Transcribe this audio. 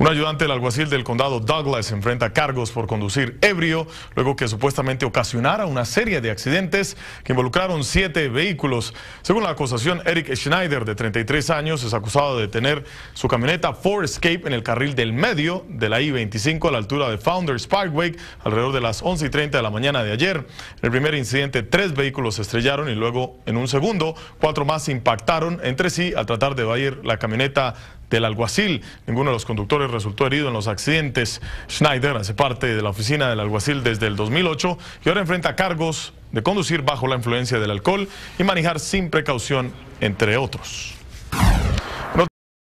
Un ayudante del alguacil del condado Douglas enfrenta cargos por conducir ebrio, luego que supuestamente ocasionara una serie de accidentes que involucraron siete vehículos. Según la acusación, Eric Schneider, de 33 años, es acusado de tener su camioneta Ford Escape en el carril del medio de la I-25 a la altura de Founders Parkway, alrededor de las 11 y 30 de la mañana de ayer. En el primer incidente, tres vehículos se estrellaron y luego, en un segundo, cuatro más impactaron entre sí al tratar de evadir la camioneta del alguacil. Ninguno de los conductores resultó herido en los accidentes. Schneider hace parte de la oficina del alguacil desde el 2008 y ahora enfrenta cargos de conducir bajo la influencia del alcohol y manejar sin precaución, entre otros.